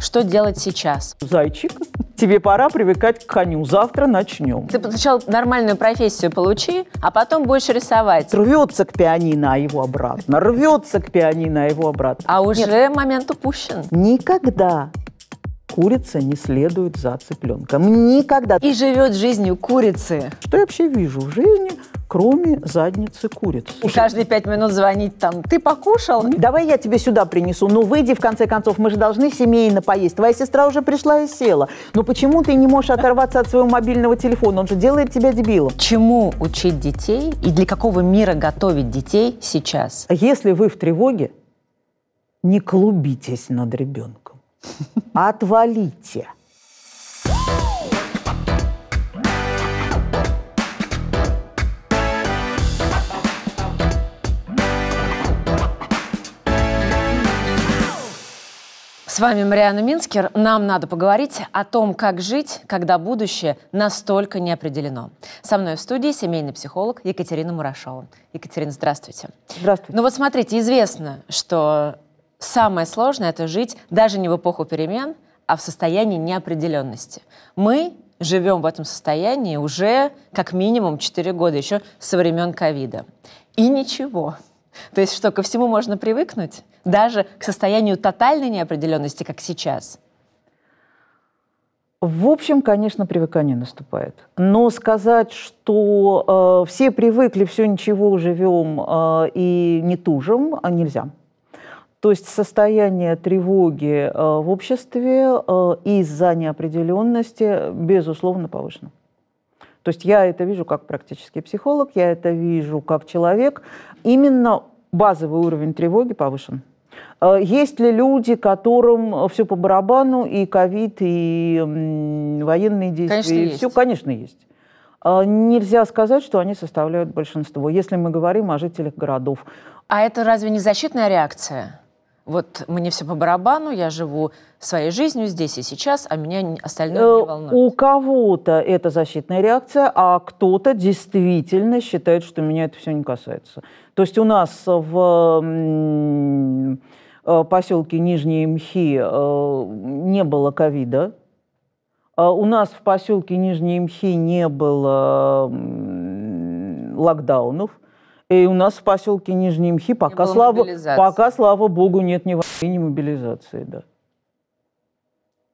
Что делать сейчас? Зайчик, тебе пора привыкать к коню. Завтра начнем. Ты сначала нормальную профессию получи, а потом будешь рисовать. Рвется к пианино, а его обратно. Рвется к пианино, а его обратно. А уже Нет. момент упущен. Никогда Курица не следует за цыпленком. Никогда. И живет жизнью курицы. Что я вообще вижу в жизни, кроме задницы куриц? И каждые пять минут звонить там, ты покушал? Давай я тебе сюда принесу. Ну, выйди, в конце концов, мы же должны семейно поесть. Твоя сестра уже пришла и села. Но ну, почему ты не можешь оторваться от своего мобильного телефона? Он же делает тебя дебилом. Чему учить детей и для какого мира готовить детей сейчас? Если вы в тревоге, не клубитесь над ребенком. Отвалите. С вами Мариана Минскер. Нам надо поговорить о том, как жить, когда будущее настолько не определено. Со мной в студии семейный психолог Екатерина Мурашова. Екатерина, здравствуйте. Здравствуйте. Ну вот смотрите, известно, что самое сложное — это жить даже не в эпоху перемен, а в состоянии неопределенности. Мы живем в этом состоянии уже как минимум 4 года, еще со времен ковида. И ничего. То есть что, ко всему можно привыкнуть? Даже к состоянию тотальной неопределенности, как сейчас? В общем, конечно, привыкание наступает. Но сказать, что э, все привыкли, все ничего, живем э, и не тужим, э, нельзя. То есть состояние тревоги э, в обществе э, из-за неопределенности, безусловно, повышено. То есть я это вижу как практический психолог, я это вижу как человек. Именно базовый уровень тревоги повышен. Э, есть ли люди, которым все по барабану, и ковид, и военные действия, конечно, и есть. конечно, есть. Нельзя сказать, что они составляют большинство, если мы говорим о жителях городов. А это разве не защитная реакция? вот мне все по барабану, я живу своей жизнью здесь и сейчас, а меня остальное не э, волнует. У кого-то это защитная реакция, а кто-то действительно считает, что меня это все не касается. То есть у нас в э, поселке Нижние Мхи э, не было ковида, а у нас в поселке Нижние Мхи не было локдаунов – и у нас в поселке Нижние Мхи пока, слава, пока слава богу, нет ни войны, ни мобилизации. Да.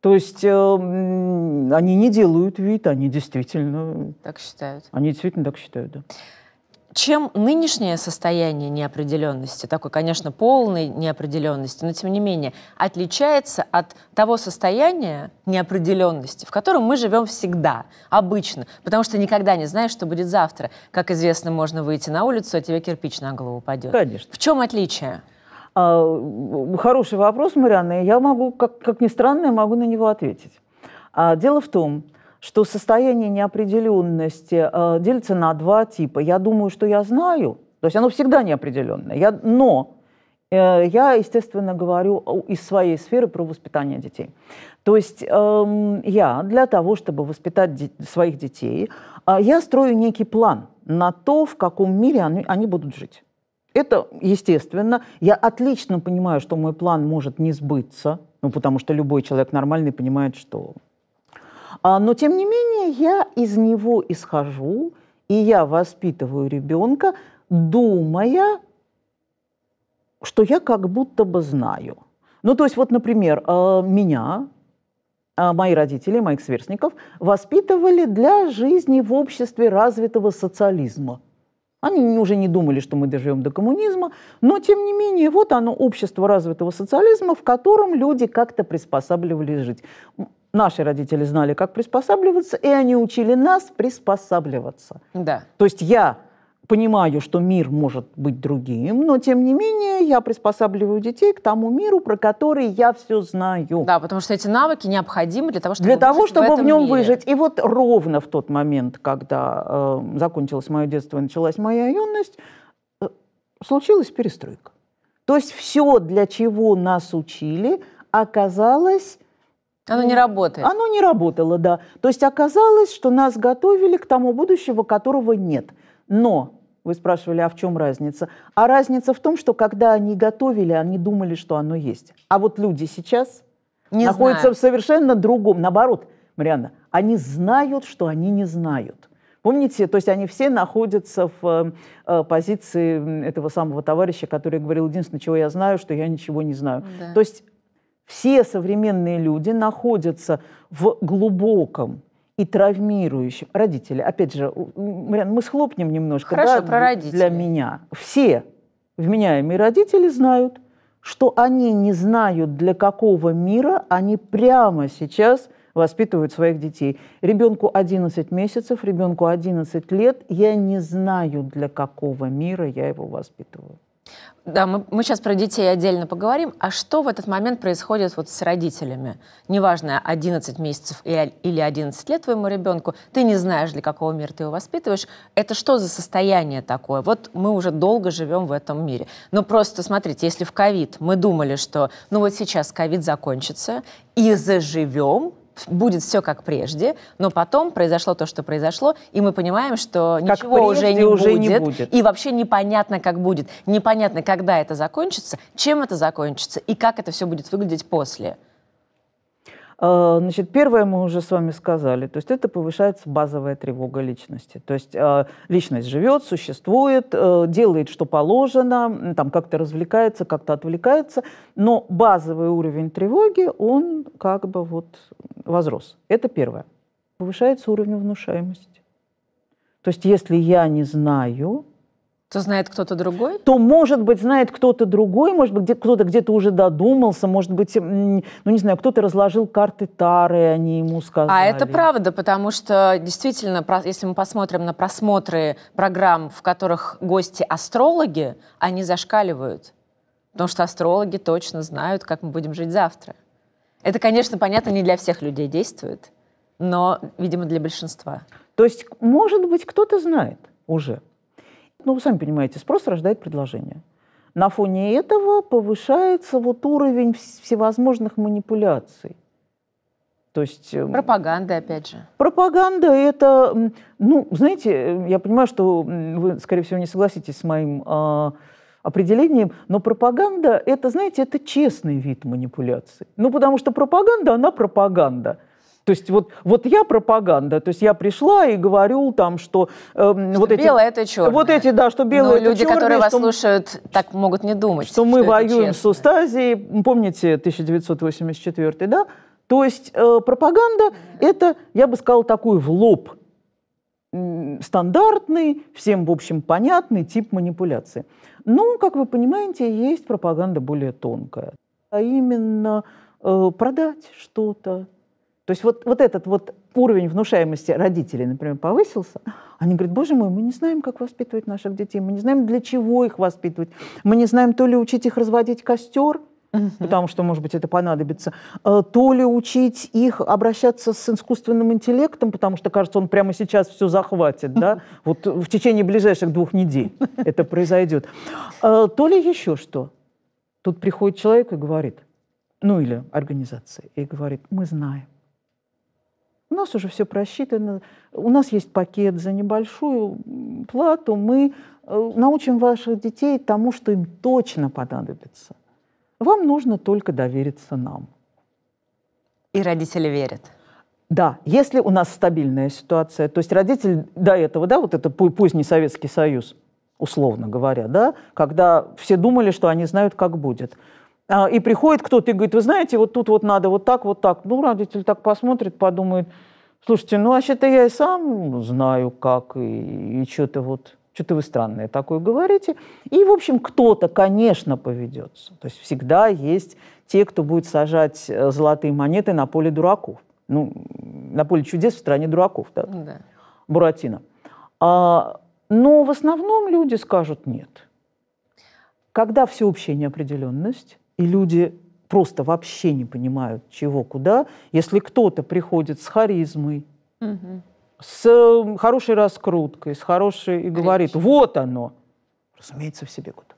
То есть э, они не делают вид, они действительно... Так считают. Они действительно так считают, да чем нынешнее состояние неопределенности, такой, конечно, полной неопределенности, но тем не менее, отличается от того состояния неопределенности, в котором мы живем всегда, обычно, потому что никогда не знаешь, что будет завтра. Как известно, можно выйти на улицу, а тебе кирпич на голову упадет. Конечно. В чем отличие? А, хороший вопрос, Марианна. и Я могу, как, как ни странно, я могу на него ответить. А, дело в том, что состояние неопределенности э, делится на два типа. Я думаю, что я знаю, то есть оно всегда неопределенное, я, но э, я, естественно, говорю из своей сферы про воспитание детей. То есть э, я для того, чтобы воспитать де- своих детей, э, я строю некий план на то, в каком мире они, они будут жить. Это естественно. Я отлично понимаю, что мой план может не сбыться, ну, потому что любой человек нормальный понимает, что а, но, тем не менее, я из него исхожу, и я воспитываю ребенка, думая, что я как будто бы знаю. Ну, то есть, вот, например, э, меня, э, мои родители, моих сверстников, воспитывали для жизни в обществе развитого социализма. Они уже не думали, что мы доживем до коммунизма, но тем не менее, вот оно, общество развитого социализма, в котором люди как-то приспосабливались жить. Наши родители знали, как приспосабливаться, и они учили нас приспосабливаться. Да. То есть я понимаю, что мир может быть другим, но тем не менее я приспосабливаю детей к тому миру, про который я все знаю. Да, потому что эти навыки необходимы для того, чтобы для того, чтобы в, в нем мире. выжить. И вот ровно в тот момент, когда э, закончилось мое детство и началась моя юность, э, случилась перестройка. То есть все, для чего нас учили, оказалось оно не ну, работает. Оно не работало, да. То есть оказалось, что нас готовили к тому будущего, которого нет. Но вы спрашивали, а в чем разница? А разница в том, что когда они готовили, они думали, что оно есть. А вот люди сейчас не находятся знаю. в совершенно другом. Наоборот, Марианна, они знают, что они не знают. Помните, то есть они все находятся в э, э позиции этого самого товарища, который говорил, единственное, чего я знаю, что я ничего не знаю. Да. То есть все современные люди находятся в глубоком и травмирующем Родители, опять же, Мариан, мы схлопнем немножко. Хорошо, да, про родителей. Для меня. Все вменяемые родители знают, что они не знают, для какого мира они прямо сейчас воспитывают своих детей. Ребенку 11 месяцев, ребенку 11 лет, я не знаю, для какого мира я его воспитываю. Да, мы, мы сейчас про детей отдельно поговорим. А что в этот момент происходит вот с родителями? Неважно, 11 месяцев или 11 лет твоему ребенку, ты не знаешь, для какого мира ты его воспитываешь. Это что за состояние такое? Вот мы уже долго живем в этом мире. Но просто смотрите, если в ковид мы думали, что ну вот сейчас ковид закончится и заживем, будет все как прежде, но потом произошло то, что произошло, и мы понимаем, что как ничего уже, не, уже будет, не будет, и вообще непонятно, как будет, непонятно, когда это закончится, чем это закончится, и как это все будет выглядеть после. А, значит, первое мы уже с вами сказали, то есть это повышается базовая тревога личности. То есть а, личность живет, существует, э, делает, что положено, там как-то развлекается, как-то отвлекается, но базовый уровень тревоги, он как бы вот возрос. Это первое. Повышается уровень внушаемости. То есть если я не знаю, то знает кто-то другой? То, может быть, знает кто-то другой, может быть, где кто-то где-то уже додумался, может быть, ну, не знаю, кто-то разложил карты Тары, они ему сказали. А это правда, потому что, действительно, если мы посмотрим на просмотры программ, в которых гости астрологи, они зашкаливают. Потому что астрологи точно знают, как мы будем жить завтра. Это, конечно, понятно, не для всех людей действует, но, видимо, для большинства. То есть, может быть, кто-то знает уже. Ну, вы сами понимаете, спрос рождает предложение. На фоне этого повышается вот уровень всевозможных манипуляций. То есть... Эм, Пропаганда, опять же. Пропаганда – это... Ну, знаете, э, я понимаю, что вы, скорее всего, не согласитесь с моим а, определением, но пропаганда – это, знаете, это честный вид манипуляции. Ну, потому что пропаганда, она пропаганда. То есть вот, вот я пропаганда, то есть я пришла и говорю там, что... Э, что вот эти, это черное. Вот эти, да, что белое – это люди, черное, которые вас что, слушают, так могут не думать, Что, что мы воюем с Устазией, помните 1984, да? То есть э, пропаганда – это, я бы сказала, такой в лоб – стандартный, всем, в общем, понятный тип манипуляции. Но, ну, как вы понимаете, есть пропаганда более тонкая, а именно э, продать что-то. То есть вот, вот этот вот уровень внушаемости родителей, например, повысился, они говорят, боже мой, мы не знаем, как воспитывать наших детей, мы не знаем, для чего их воспитывать, мы не знаем, то ли учить их разводить костер – угу. потому что, может быть, это понадобится, э, то ли учить их обращаться с искусственным интеллектом, потому что, кажется, он прямо сейчас все захватит, да, вот в течение ближайших двух недель это произойдет, э, то ли еще что. Тут приходит человек и говорит, ну или организация, и говорит, мы знаем. У нас уже все просчитано, у нас есть пакет за небольшую плату, мы э, научим ваших детей тому, что им точно понадобится. Вам нужно только довериться нам. И родители верят. Да, если у нас стабильная ситуация, то есть родитель до этого, да, вот это поздний Советский Союз, условно говоря, да, когда все думали, что они знают, как будет. А, и приходит кто-то и говорит, вы знаете, вот тут вот надо вот так, вот так. Ну, родитель так посмотрит, подумает, слушайте, ну, а вообще-то я и сам знаю, как, и, и что-то вот что-то вы странное такое говорите. И, в общем, кто-то, конечно, поведется. То есть всегда есть те, кто будет сажать э, золотые монеты на поле дураков. Ну, на поле чудес в стране дураков, да? да. Буратино. А, но в основном люди скажут нет. Когда всеобщая неопределенность, и люди просто вообще не понимают, чего, куда, если кто-то приходит с харизмой, угу с хорошей раскруткой, с хорошей и говорит, Речь. вот оно, разумеется, в себе куда.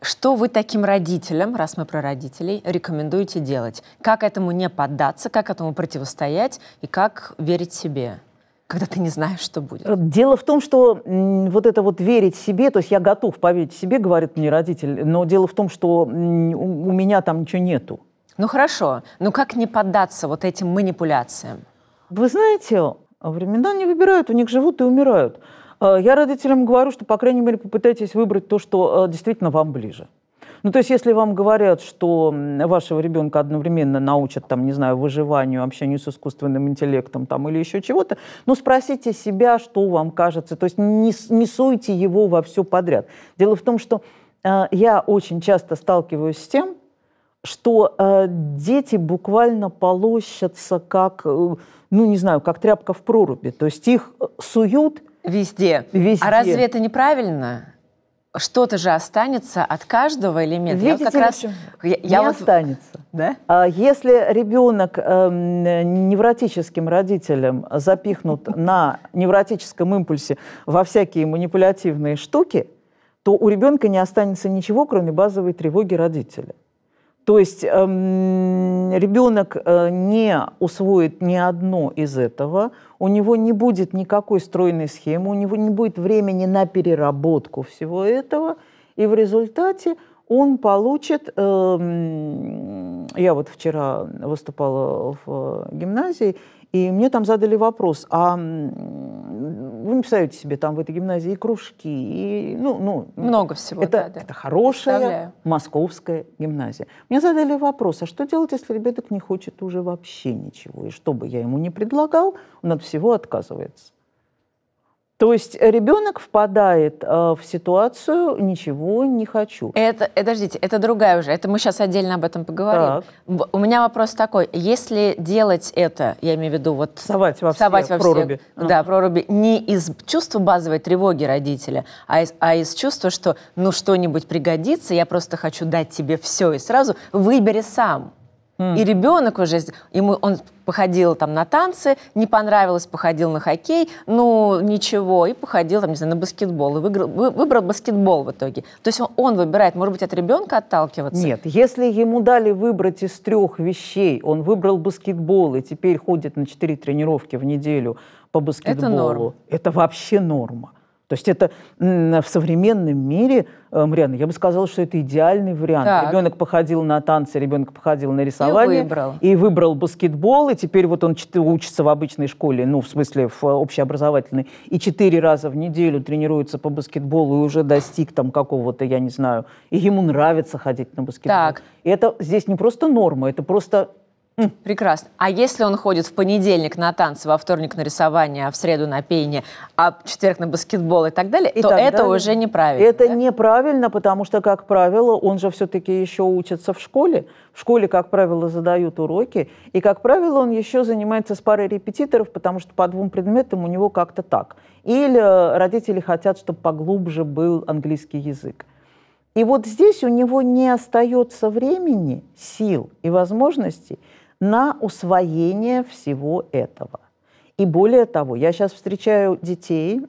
Что вы таким родителям, раз мы про родителей, рекомендуете делать? Как этому не поддаться, как этому противостоять и как верить себе? когда ты не знаешь, что будет. Э, дело в том, что вот это вот верить себе, то есть я готов поверить себе, говорит мне родитель, но дело в том, что у меня там ничего нету. Ну хорошо, но как не поддаться вот этим манипуляциям? Вы знаете, а времена не выбирают, у них живут и умирают. А, я родителям говорю, что, по крайней мере, попытайтесь выбрать то, что э, действительно вам ближе. Ну, то есть, если вам говорят, что вашего ребенка одновременно научат, там, не знаю, выживанию, общению с искусственным интеллектом там, или еще чего-то, ну, спросите себя, что вам кажется. То есть, не, не суйте его во все подряд. Дело в том, что э, я очень часто сталкиваюсь с тем, что э, дети буквально полощатся как... Э, ну, не знаю, как тряпка в проруби. То есть их э, суют везде. везде. А разве это неправильно? Что-то же останется от каждого элемента. Видите, я вот как раз я, не я вот... останется. Да? А если ребенок эм, невротическим родителям запихнут на невротическом импульсе во всякие манипулятивные штуки, то у ребенка не останется ничего, кроме базовой тревоги родителя. То есть эм, ребенок э, не усвоит ни одно из этого, у него не будет никакой стройной схемы, у него не будет времени на переработку всего этого, и в результате он получит, эм, я вот вчера выступала в э, гимназии, и мне там задали вопрос, а вы не представляете себе, там в этой гимназии и кружки, и, ну, ну... Много всего, это, да, да. Это хорошая московская гимназия. Мне задали вопрос, а что делать, если ребенок не хочет уже вообще ничего? И что бы я ему не предлагал, он от всего отказывается. То есть ребенок впадает э, в ситуацию «ничего не хочу». Это, э, подождите, это другая уже, это мы сейчас отдельно об этом поговорим. Так. У меня вопрос такой, если делать это, я имею в виду вот... Совать во все совать во проруби. Все, да, проруби, не из чувства базовой тревоги родителя, а из, а из чувства, что ну что-нибудь пригодится, я просто хочу дать тебе все и сразу, выбери сам. И ребенок уже, ему он походил там на танцы, не понравилось, походил на хоккей, ну ничего, и походил там, не знаю, на баскетбол, и выиграл, вы, выбрал баскетбол в итоге. То есть он, он выбирает, может быть, от ребенка отталкиваться? Нет, если ему дали выбрать из трех вещей, он выбрал баскетбол и теперь ходит на четыре тренировки в неделю по баскетболу, это, норм. это вообще норма. То есть это в современном мире, э, Мариана, я бы сказала, что это идеальный вариант. Так. Ребенок походил на танцы, ребенок походил на рисование. И выбрал. И выбрал баскетбол, и теперь вот он учится в обычной школе, ну, в смысле, в э, общеобразовательной, и четыре раза в неделю тренируется по баскетболу и уже достиг там какого-то, я не знаю, и ему нравится ходить на баскетбол. Так. И это здесь не просто норма, это просто Прекрасно. А если он ходит в понедельник на танцы, во вторник на рисование, а в среду на пение, а в четверг на баскетбол и так далее, и то так это далее. уже неправильно. Это да? неправильно, потому что, как правило, он же все-таки еще учится в школе. В школе, как правило, задают уроки. И, как правило, он еще занимается с парой репетиторов, потому что по двум предметам у него как-то так. Или родители хотят, чтобы поглубже был английский язык. И вот здесь у него не остается времени, сил и возможностей – на усвоение всего этого. И более того, я сейчас встречаю детей,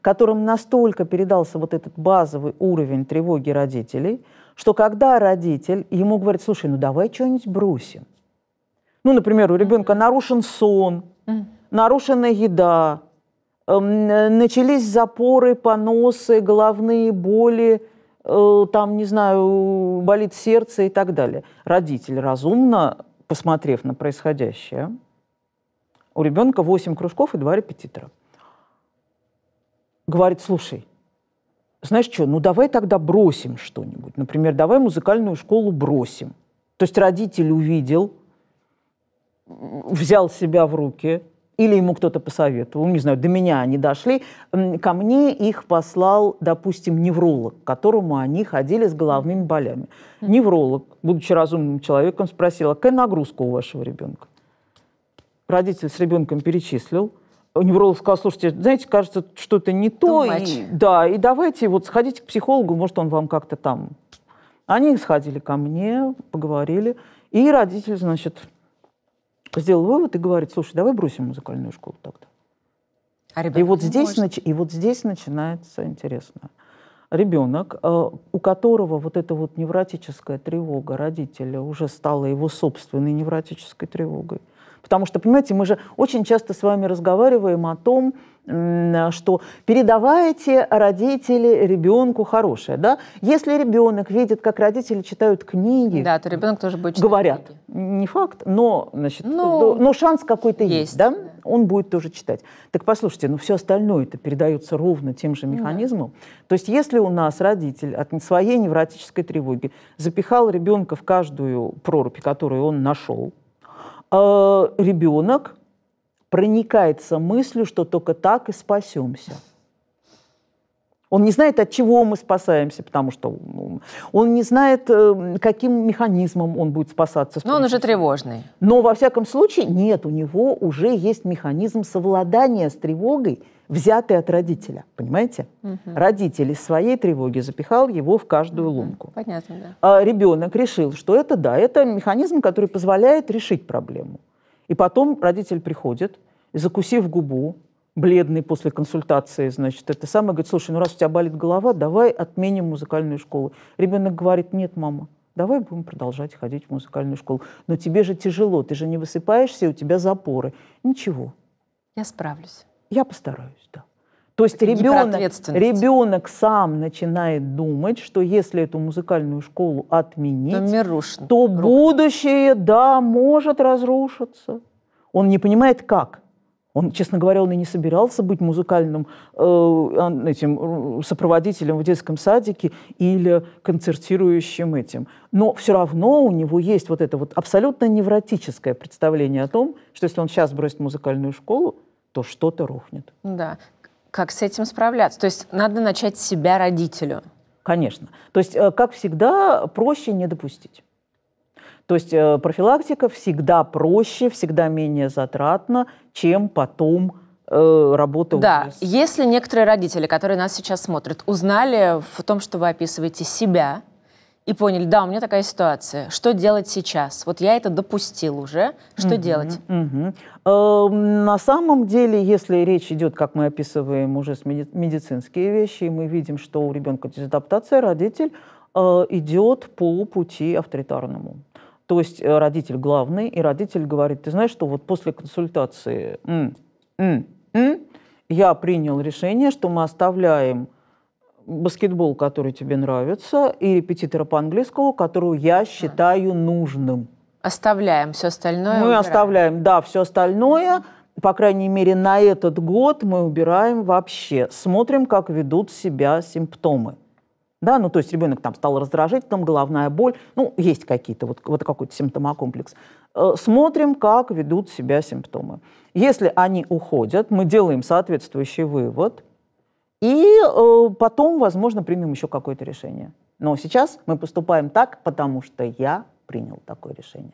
которым настолько передался вот этот базовый уровень тревоги родителей, что когда родитель ему говорит, слушай, ну давай что-нибудь бросим. Ну, например, у ребенка нарушен сон, нарушена еда, эм, э, начались запоры, поносы, головные боли, э, там, не знаю, болит сердце и так далее. Родитель разумно посмотрев на происходящее, у ребенка 8 кружков и 2 репетитора. Говорит, слушай, знаешь что, ну давай тогда бросим что-нибудь. Например, давай музыкальную школу бросим. То есть родитель увидел, взял себя в руки, или ему кто-то посоветовал, не знаю, до меня они дошли, ко мне их послал, допустим, невролог, к которому они ходили с головными болями. Невролог, будучи разумным человеком, спросил, какая нагрузка у вашего ребенка? Родитель с ребенком перечислил, невролог сказал, слушайте, знаете, кажется, что-то не то, и, да, и давайте вот сходите к психологу, может, он вам как-то там... Они сходили ко мне, поговорили, и родитель, значит, сделал вывод и говорит, слушай, давай бросим музыкальную школу тогда. А ребенок, и, вот здесь нач... и вот здесь начинается интересно. Ребенок, э, у которого вот эта вот невротическая тревога родителя уже стала его собственной невротической тревогой, Потому что, понимаете, мы же очень часто с вами разговариваем о том, что передавайте родители ребенку хорошее. Да? Если ребенок видит, как родители читают книги, да, то ребенок тоже будет читать говорят, книги. не факт, но, значит, ну, но шанс какой-то есть, есть да? да? он будет тоже читать. Так послушайте, ну все остальное это передается ровно тем же механизмом. Ну да. То есть если у нас родитель от своей невротической тревоги запихал ребенка в каждую прорубь, которую он нашел, Э, ребенок проникается мыслью, что только так и спасемся. Он не знает, от чего мы спасаемся, потому что ну, он не знает, э, каким механизмом он будет спасаться. Но он уже тревожный. Но, во всяком случае, нет, у него уже есть механизм совладания с тревогой – взятый от родителя, понимаете? Угу. Родитель из своей тревоги запихал его в каждую угу. лунку. Понятно, да. А ребенок решил, что это да, это механизм, который позволяет решить проблему. И потом родитель приходит, закусив губу, бледный после консультации, значит, это самое, говорит, слушай, ну раз у тебя болит голова, давай отменим музыкальную школу. Ребенок говорит, нет, мама, давай будем продолжать ходить в музыкальную школу. Но тебе же тяжело, ты же не высыпаешься, у тебя запоры. Ничего. Я справлюсь. Я постараюсь, да. То есть ребенок, ребенок сам начинает думать, что если эту музыкальную школу отменить, то, рушен, то будущее, да, может разрушиться. Он не понимает, как. Он, честно говоря, он и не собирался быть музыкальным э, этим э, сопроводителем в детском садике или концертирующим этим. Но все равно у него есть вот это вот абсолютно невротическое представление о том, что если он сейчас бросит музыкальную школу, то что-то рухнет. Да. Как с этим справляться? То есть надо начать с себя родителю. Конечно. То есть, э, как всегда, проще не допустить. То есть э, профилактика всегда проще, всегда менее затратна, чем потом э, работа. Да, если некоторые родители, которые нас сейчас смотрят, узнали в том, что вы описываете себя, и поняли, да, у меня такая ситуация, что делать сейчас? Вот я это допустил уже, что угу, делать? Угу. Э, на самом деле, если речь идет, как мы описываем уже с меди- медицинские вещи, и мы видим, что у ребенка дезадаптация, родитель э, идет по пути авторитарному. То есть э, родитель главный, и родитель говорит, ты знаешь, что вот после консультации м, м, м, я принял решение, что мы оставляем баскетбол, который тебе нравится, и репетитора по английскому, которого я а. считаю нужным. Оставляем все остальное. Мы убираем. оставляем, да, все остальное. По крайней мере, на этот год мы убираем вообще. Смотрим, как ведут себя симптомы. Да, ну то есть ребенок там стал раздражительным, головная боль, ну есть какие-то, вот, вот какой-то симптомокомплекс. Э, смотрим, как ведут себя симптомы. Если они уходят, мы делаем соответствующий вывод – и э, потом, возможно, примем еще какое-то решение. Но сейчас мы поступаем так, потому что я принял такое решение.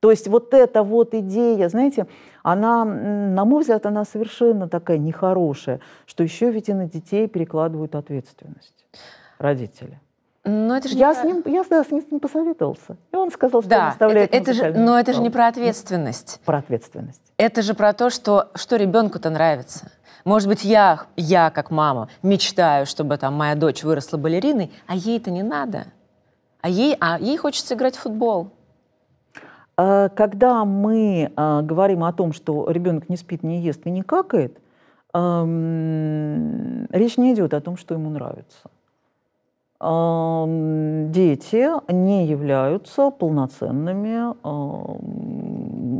То есть вот эта вот идея, знаете, она, на мой взгляд, она совершенно такая нехорошая, что еще ведь и на детей перекладывают ответственность родители. Но это же я, не с ним, я да, с ним не посоветовался. И он сказал, что да, он оставляет это, это же, Но это же ну, не про ответственность. Про ответственность. Это же про то, что, что ребенку-то нравится. Может быть, я, я как мама мечтаю, чтобы там моя дочь выросла балериной, а ей это не надо. А ей, а ей хочется играть в футбол. А, когда мы а, говорим о том, что ребенок не спит, не ест и не какает, речь не идет о том, что ему нравится дети не являются полноценными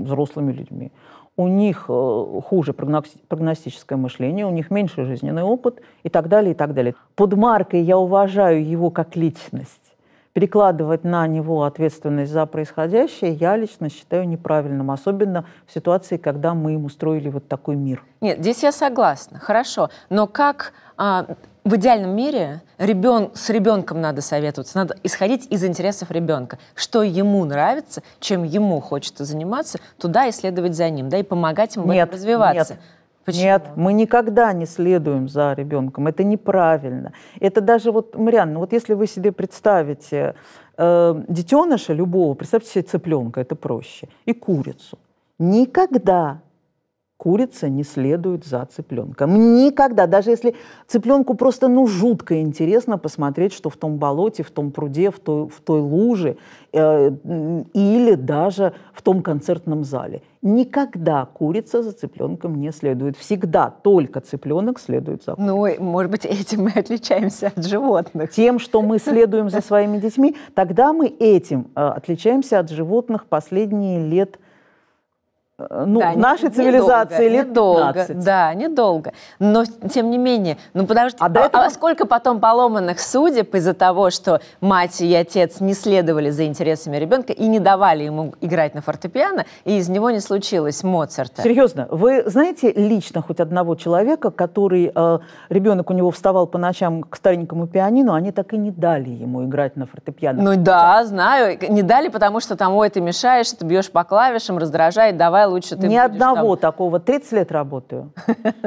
взрослыми людьми у них э, хуже прогностическое мышление, у них меньше жизненный опыт и так далее, и так далее. Под маркой «я уважаю его как личность» перекладывать на него ответственность за происходящее, я лично считаю неправильным, особенно в ситуации, когда мы им устроили вот такой мир. Нет, здесь я согласна, хорошо, но как а, в идеальном мире ребен, с ребенком надо советоваться, надо исходить из интересов ребенка, что ему нравится, чем ему хочется заниматься, туда и следовать за ним, да, и помогать ему нет, в этом развиваться. Нет. Почему? Нет, мы никогда не следуем за ребенком. Это неправильно. Это даже вот, Марианна, ну вот если вы себе представите э, детеныша любого, представьте себе цыпленка, это проще, и курицу. Никогда курица не следует за цыпленком. Никогда, даже если цыпленку просто ну жутко интересно посмотреть, что в том болоте, в том пруде, в той, в той луже э, или даже в том концертном зале. Никогда курица за цыпленком не следует. Всегда только цыпленок следует за ну, курицей. Ну, может быть, этим мы отличаемся от животных. Тем, что мы следуем за своими детьми, тогда мы этим э, отличаемся от животных последние лет – Э, ну, да, в нашей не, цивилизации недолго, лет недолго, 15. Да, недолго. Но, тем не менее, ну, потому что... А, а, этого... а сколько потом поломанных судеб из-за того, что мать и отец не следовали за интересами ребенка и не давали ему играть на фортепиано, и из него не случилось Моцарта? Серьезно, вы знаете лично хоть одного человека, который... Э, ребенок у него вставал по ночам к старенькому пианино, они так и не дали ему играть на фортепиано. Ну да, знаю. Не дали, потому что там, ой, ты мешаешь, ты бьешь по клавишам, раздражает, давай лучше ты Ни одного там... такого. 30 лет работаю.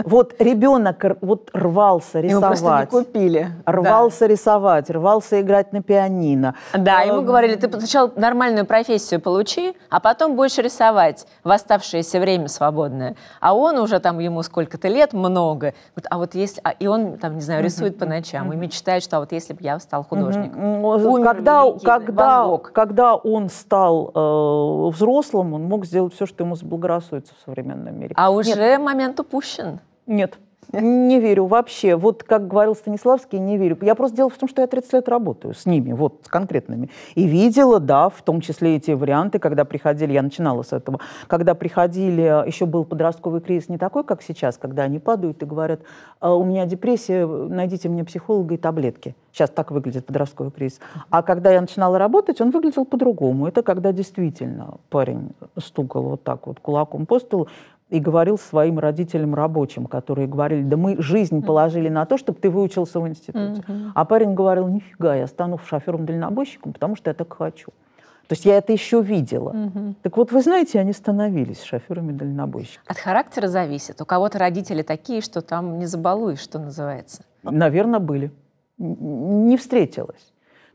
Вот ребенок вот рвался рисовать. Его купили. Рвался рисовать, рвался играть на пианино. Да, ему эм, говорили, ты сначала нормальную профессию получи, а потом будешь рисовать в оставшееся время свободное. А он уже там, ему сколько-то лет, много. А вот если... А, и он там, не знаю, рисует по ночам и мечтает, что «А вот если бы я стал художником. Когда, когда, когда он стал э, взрослым, он мог сделать все, что ему благорасуется в современном мире. А уже Нет. момент упущен? Нет. Не верю вообще. Вот как говорил Станиславский, не верю. Я просто дело в том, что я 30 лет работаю с ними, вот с конкретными. И видела, да, в том числе эти варианты, когда приходили, я начинала с этого, когда приходили, еще был подростковый кризис не такой, как сейчас, когда они падают и говорят, «А у меня депрессия, найдите мне психолога и таблетки. Сейчас так выглядит подростковый кризис. А когда я начинала работать, он выглядел по-другому. Это когда действительно парень стукал вот так вот кулаком по столу и говорил своим родителям рабочим, которые говорили, да мы жизнь положили на то, чтобы ты выучился в институте. Mm-hmm. А парень говорил, нифига, я стану шофером-дальнобойщиком, потому что я так хочу. То есть я это еще видела. Угу. Так вот, вы знаете, они становились шоферами-дальнобойщиками. От характера зависит. У кого-то родители такие, что там не забалуешь, что называется. Наверное, были. Не встретилась.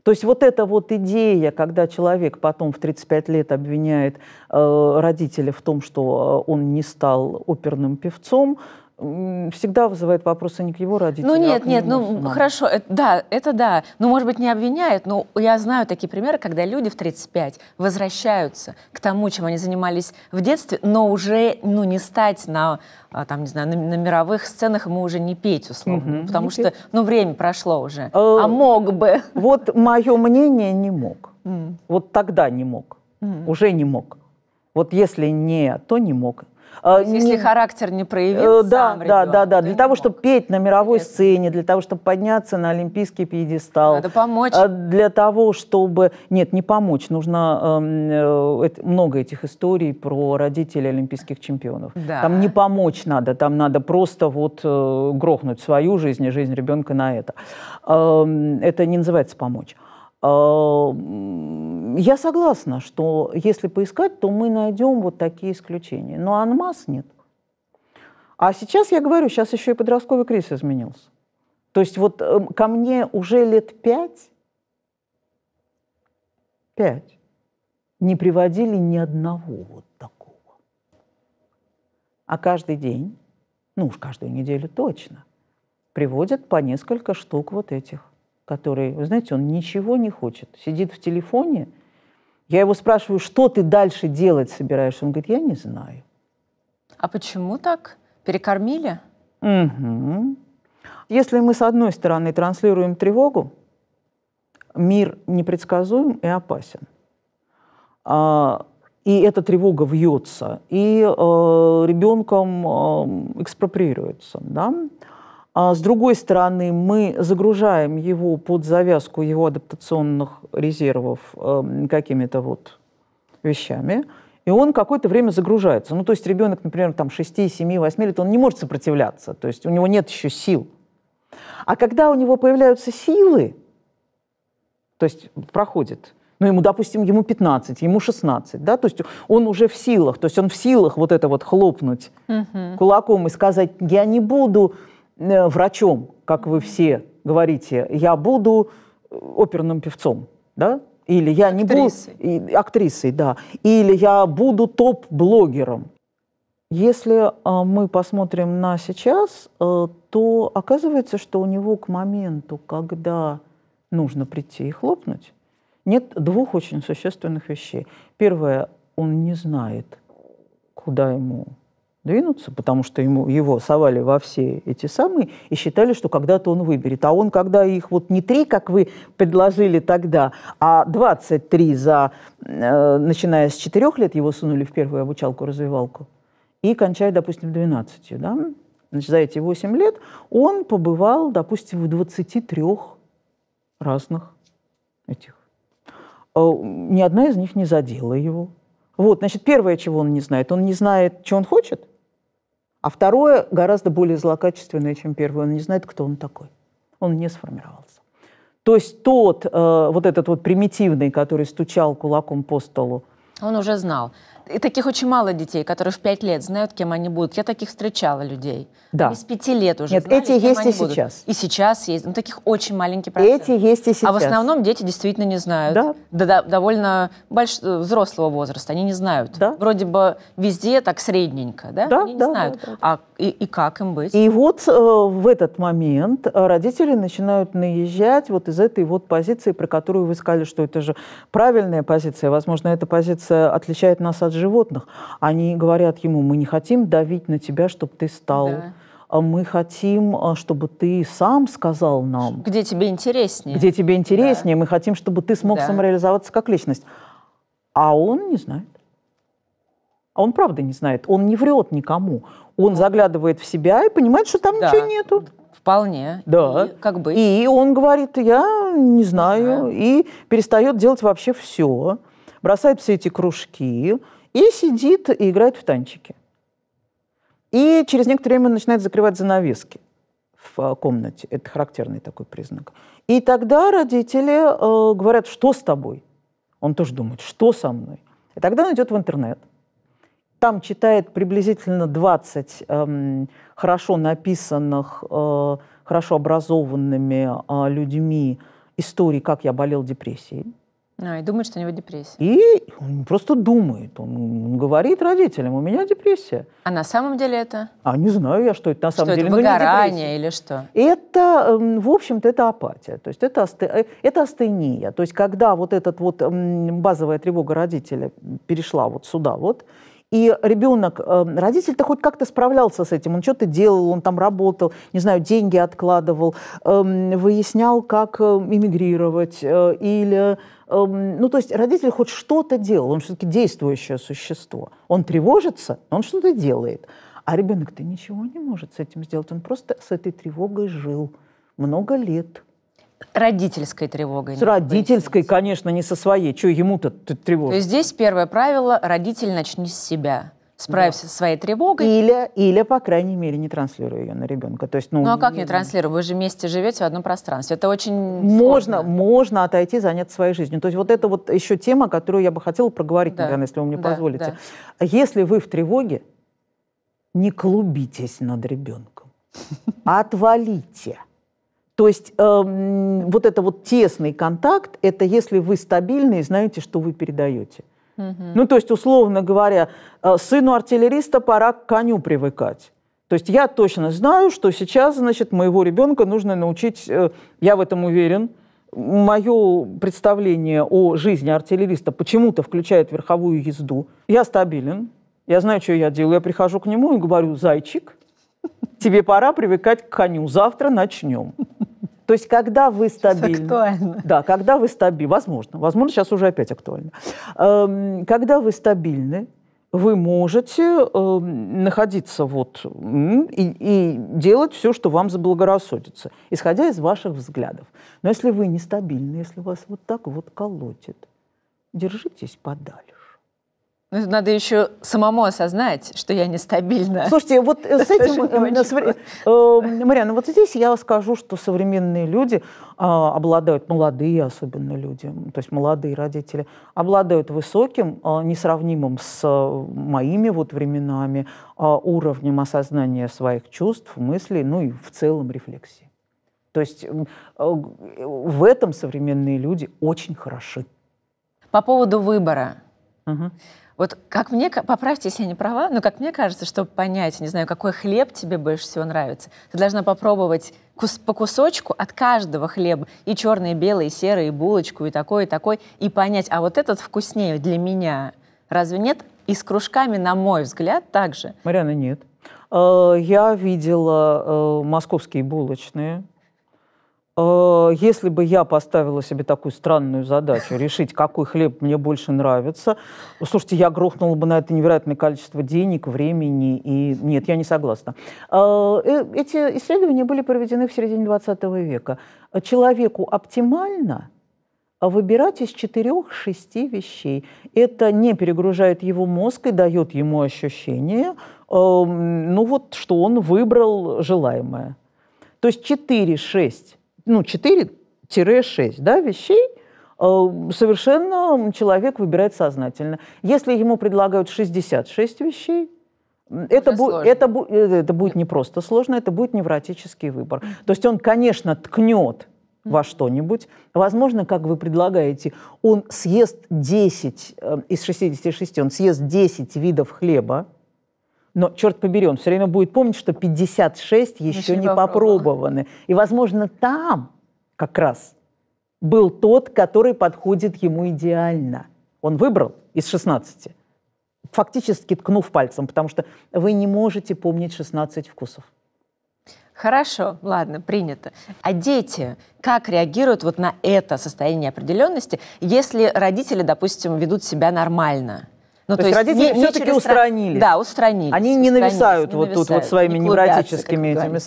То есть вот эта вот идея, когда человек потом в 35 лет обвиняет э, родителя в том, что э, он не стал оперным певцом, всегда вызывает вопросы не к его родителям. Ну нет, а нет, ну самому. хорошо, это, да, это да. Ну, может быть, не обвиняют, но я знаю такие примеры, когда люди в 35 возвращаются к тому, чем они занимались в детстве, но уже ну, не стать на, а, там, не знаю, на, на мировых сценах ему уже не петь, условно, угу, потому что, петь. ну, время прошло уже. Э, а мог бы. Вот мое мнение не мог. Mm. Вот тогда не мог. Mm. Уже не мог. Вот если не, то не мог. А, есть, не... Если характер не проявил э, да, да, да, да, Для того, мог. чтобы петь на мировой Интересно. сцене, для того, чтобы подняться на олимпийский пьедестал. Надо помочь. Э, для того, чтобы... Нет, не помочь. Нужно... Эм, э, много этих историй про родителей олимпийских чемпионов. Да. Там не помочь надо. Там надо просто вот э, грохнуть свою жизнь и жизнь ребенка на это. Э, это не называется помочь. А, я согласна, что если поискать, то мы найдем вот такие исключения. Но анмас нет. А сейчас я говорю, сейчас еще и подростковый кризис изменился. То есть вот эм, ко мне уже лет пять, пять, не приводили ни одного вот такого. А каждый день, ну уж каждую неделю точно, приводят по несколько штук вот этих который, вы знаете, он ничего не хочет, сидит в телефоне. Я его спрашиваю, что ты дальше делать собираешься? Он говорит, я не знаю. А почему так? Перекормили? Угу. Если мы с одной стороны транслируем тревогу, мир непредсказуем и опасен. А, и эта тревога вьется, и э, ребенком э, экспроприируется. Да? А с другой стороны, мы загружаем его под завязку его адаптационных резервов эм, какими-то вот вещами, и он какое-то время загружается. Ну, то есть ребенок, например, там 6, 7, 8 лет, он не может сопротивляться, то есть у него нет еще сил. А когда у него появляются силы, то есть проходит ну, ему, допустим, ему 15, ему 16, да, то есть он уже в силах, то есть он в силах вот это вот хлопнуть угу. кулаком и сказать, я не буду Э, врачом, как вы все говорите, я буду э, оперным певцом, да? Или я актрисой. не буду... И, актрисой, да. Или я буду топ-блогером. Если э, мы посмотрим на сейчас, э, то оказывается, что у него к моменту, когда нужно прийти и хлопнуть, нет двух очень существенных вещей. Первое, он не знает, куда ему двинуться, потому что ему, его совали во все эти самые и считали, что когда-то он выберет. А он, когда их вот не три, как вы предложили тогда, а 23 за, э, начиная с четырех лет, его сунули в первую обучалку-развивалку, и кончая, допустим, 12, да, значит, за эти 8 лет он побывал, допустим, в 23 разных этих. Э, ни одна из них не задела его. Вот, значит, первое, чего он не знает, он не знает, что он хочет – а второе гораздо более злокачественное, чем первое. Он не знает, кто он такой. Он не сформировался. То есть тот, э, вот этот вот примитивный, который стучал кулаком по столу, он уже знал. И таких очень мало детей, которые в 5 лет знают, кем они будут. Я таких встречала людей. Да. Из 5 лет уже Нет, знали, эти есть и будут. сейчас. И сейчас есть. Ну, таких очень маленький процент. Эти есть и сейчас. А в основном дети действительно не знают. Да. да, да довольно больш... взрослого возраста. Они не знают. Да. Вроде бы везде так средненько, да? Да, они не да, знают. Да, да. А и, и как им быть? И вот э, в этот момент э, родители начинают наезжать вот из этой вот позиции, про которую вы сказали, что это же правильная позиция. Возможно, эта позиция отличает нас от животных. Они говорят ему, мы не хотим давить на тебя, чтобы ты стал... Да а мы хотим, а, чтобы ты сам сказал нам. Где тебе интереснее. Где тебе интереснее. Да. Мы хотим, чтобы ты смог да. самореализоваться как личность. А он не знает. А он правда не знает. Он не врет никому. Он вот. заглядывает в себя и понимает, что там да. ничего нету. Вполне. Да. И, как бы. И он говорит, я не знаю. Не знаю. И перестает делать вообще все. Бросает все эти кружки и сидит и играет в танчики. И через некоторое время начинает закрывать занавески в а, комнате. Это характерный такой признак. И тогда родители э, говорят, что с тобой? Он тоже думает, что со мной? И тогда он идет в интернет. Там читает приблизительно 20 эм, хорошо написанных, э, хорошо образованными э, людьми истории, как я болел депрессией. А, и думает, что у него депрессия. И он просто думает, он говорит родителям, у меня депрессия. А на самом деле это? А не знаю я, что это на самом что деле. Что это, выгорание или что? Это, эм, в общем-то, это апатия, то есть это, асте... Э, это астения. То есть когда вот эта вот эм, базовая тревога родителя перешла вот сюда вот, и ребенок, э, родитель-то хоть как-то справлялся с этим, он что-то делал, он там работал, не знаю, деньги откладывал, эм, выяснял, как э, эмигрировать, э, или эм, ну, то есть родитель хоть что-то делал, он все-таки действующее существо. Он тревожится, он что-то делает. А ребенок-то ничего не может с этим сделать, он просто с этой тревогой жил много лет родительской тревогой. С родительской, быть. конечно, не со своей. Что ему-то тревога? То есть здесь первое правило – родитель начни с себя. Справься да. со своей тревогой. Или, или, по крайней мере, не транслируй ее на ребенка. То есть, ну, ну а как не транслируй? Вы же вместе живете в одном пространстве. Это очень можно, сложно. Можно отойти, заняться своей жизнью. То есть вот это вот еще тема, которую я бы хотела проговорить, да. наверное, если вы мне да, позволите. Да. Если вы в тревоге, не клубитесь над ребенком. Отвалите. То есть эм, вот это вот тесный контакт, это если вы стабильны и знаете, что вы передаете. Ну, то есть, условно говоря, э, сыну артиллериста пора к коню привыкать. То есть я точно знаю, что сейчас, значит, моего ребенка нужно научить, э, я в этом уверен, мое представление о жизни артиллериста почему-то включает верховую езду. Я стабилен, я знаю, что я делаю. Я прихожу к нему и говорю, зайчик, Тебе пора привыкать к коню. Завтра начнем. То есть, когда вы стабильны... актуально. Да, когда вы стабильны, возможно, возможно, сейчас уже опять актуально. Эм, когда вы стабильны, вы можете э, находиться вот и, и делать все, что вам заблагорассудится, исходя из ваших взглядов. Но если вы нестабильны, если вас вот так вот колотит, держитесь подальше. Ну, надо еще самому осознать, что я нестабильна. Слушайте, вот э, с этим, э, э, Марьяна, вот здесь я скажу, что современные люди а, обладают, ну, молодые особенно люди, то есть молодые родители, обладают высоким, а, несравнимым с моими вот временами а, уровнем осознания своих чувств, мыслей, ну и в целом рефлексии. То есть в этом современные люди очень хороши. По поводу выбора. Угу. Вот как мне, поправьте, если я не права, но как мне кажется, чтобы понять, не знаю, какой хлеб тебе больше всего нравится, ты должна попробовать кус по кусочку от каждого хлеба, и черный, и белый, и серый, и булочку, и такой, и такой, и понять, а вот этот вкуснее для меня. Разве нет? И с кружками, на мой взгляд, также. Марьяна, нет. Э, я видела э, московские булочные, а, если бы я поставила себе такую странную задачу, решить, какой хлеб мне больше нравится, слушайте, я грохнула бы на это невероятное количество денег, времени, и нет, я не согласна. А, э, эти исследования были проведены в середине 20 века. Человеку оптимально выбирать из четырех-шести вещей. Это не перегружает его мозг и дает ему ощущение, а, ну вот, что он выбрал желаемое. То есть 4-6 ну, 4-6 да, вещей э, совершенно человек выбирает сознательно. Если ему предлагают 66 вещей, это, бу- это, бу- э, это будет не просто сложно, это будет невротический выбор. То есть он, конечно, ткнет во что-нибудь. Возможно, как вы предлагаете, он съест 10, э, из 66 он съест 10 видов хлеба, но, черт побери, он все время будет помнить, что 56 еще, еще не попробованы. И, возможно, там как раз был тот, который подходит ему идеально. Он выбрал из 16, фактически ткнув пальцем, потому что вы не можете помнить 16 вкусов. Хорошо, ладно, принято. А дети как реагируют вот на это состояние неопределенности если родители, допустим, ведут себя нормально? Ну, то, то есть родители все-таки через... устранили. Да, устранили. Они не нависают не вот нависают, тут вот своими невротическими этими говорят.